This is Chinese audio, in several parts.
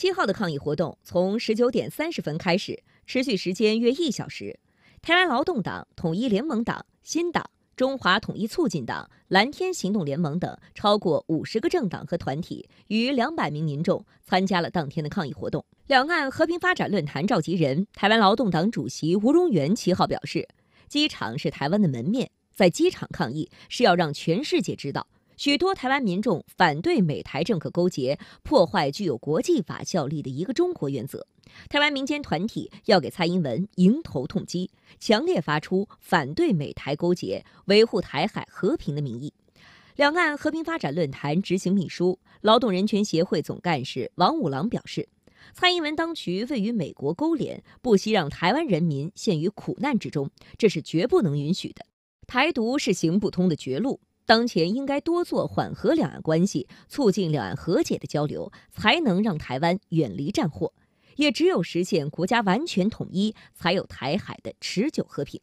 七号的抗议活动从十九点三十分开始，持续时间约一小时。台湾劳动党、统一联盟党、新党、中华统一促进党、蓝天行动联盟等超过五十个政党和团体与两百名民众参加了当天的抗议活动。两岸和平发展论坛召集人、台湾劳动党主席吴荣源七号表示：“机场是台湾的门面，在机场抗议是要让全世界知道。”许多台湾民众反对美台政客勾结，破坏具有国际法效力的一个中国原则。台湾民间团体要给蔡英文迎头痛击，强烈发出反对美台勾结、维护台海和平的名义。两岸和平发展论坛执行秘书、劳动人权协会总干事王五郎表示，蔡英文当局未与美国勾连，不惜让台湾人民陷于苦难之中，这是绝不能允许的。台独是行不通的绝路。当前应该多做缓和两岸关系、促进两岸和解的交流，才能让台湾远离战祸。也只有实现国家完全统一，才有台海的持久和平。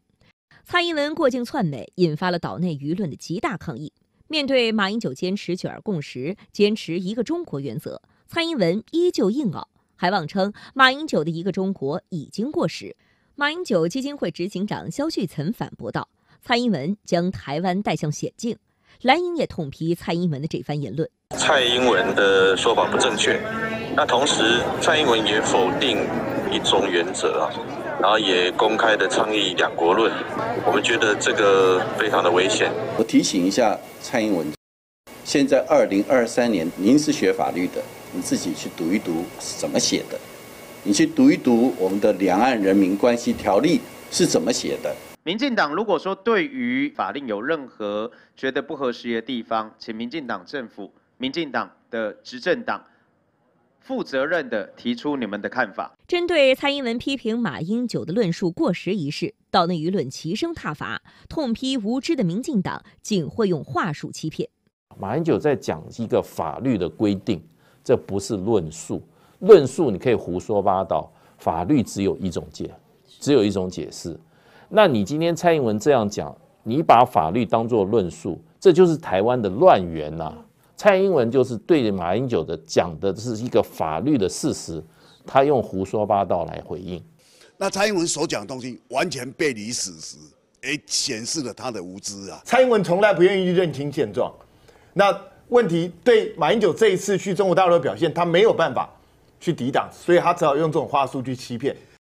蔡英文过境窜美，引发了岛内舆论的极大抗议。面对马英九坚持“九二共识”、坚持一个中国原则，蔡英文依旧硬拗，还妄称马英九的一个中国已经过时。马英九基金会执行长肖旭曾反驳道：“蔡英文将台湾带向险境。”蓝营也痛批蔡英文的这番言论。蔡英文的说法不正确，那同时蔡英文也否定一中原则啊，然后也公开的倡议两国论，我们觉得这个非常的危险。我提醒一下蔡英文，现在二零二三年，您是学法律的，你自己去读一读是怎么写的，你去读一读我们的《两岸人民关系条例》是怎么写的。民进党如果说对于法令有任何觉得不合时宜的地方，请民进党政府、民进党的执政党负责任的提出你们的看法。针对蔡英文批评马英九的论述过时一事，岛内舆论齐声挞伐，痛批无知的民进党竟会用话术欺骗。马英九在讲一个法律的规定，这不是论述，论述你可以胡说八道，法律只有一种解，只有一种解释。那你今天蔡英文这样讲，你把法律当作论述，这就是台湾的乱源呐！蔡英文就是对马英九的讲的是一个法律的事实，他用胡说八道来回应。那蔡英文所讲的东西完全背离事实，诶显示了他的无知啊！蔡英文从来不愿意认清现状，那问题对马英九这一次去中国大陆的表现，他没有办法去抵挡，所以他只好用这种话术去欺骗。